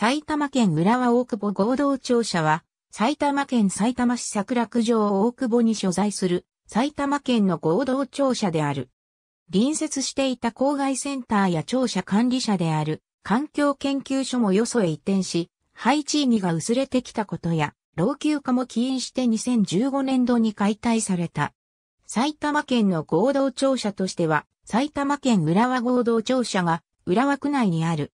埼玉県浦和大久保合同庁舎は、埼玉県埼玉市桜区城大久保に所在する埼玉県の合同庁舎である。隣接していた郊外センターや庁舎管理者である環境研究所もよそへ移転し、配置意義が薄れてきたことや、老朽化も起因して2015年度に解体された。埼玉県の合同庁舎としては、埼玉県浦和合同庁舎が浦和区内にある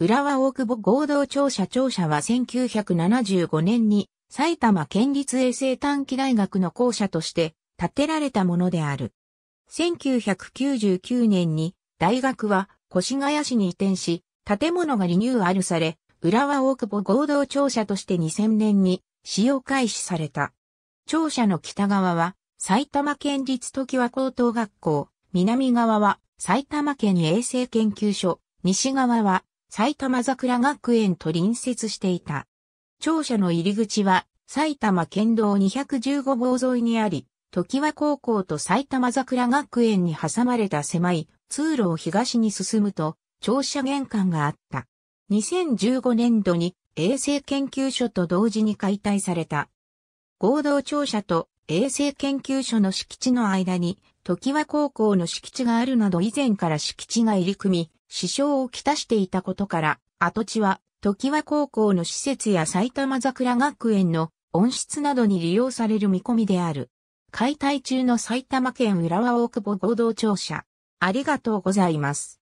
浦和大久保合同庁舎庁舎は1975年に埼玉県立衛生短期大学の校舎として建てられたものである。1999年に大学は越谷市に移転し、建物がリニューアルされ、浦和大久保合同庁舎として2000年に使用開始された。庁舎の北側は埼玉県立時和高等学校、南側は埼玉県衛生研究所、西側は埼玉桜学園と隣接していた。庁舎の入り口は埼玉県道215号沿いにあり、時和高校と埼玉桜学園に挟まれた狭い通路を東に進むと、庁舎玄関があった。2015年度に衛生研究所と同時に解体された。合同庁舎と衛生研究所の敷地の間に、時和高校の敷地があるなど以前から敷地が入り組み、支障をきたしていたことから、跡地は、時和高校の施設や埼玉桜学園の温室などに利用される見込みである。解体中の埼玉県浦和大久保合同庁舎。ありがとうございます。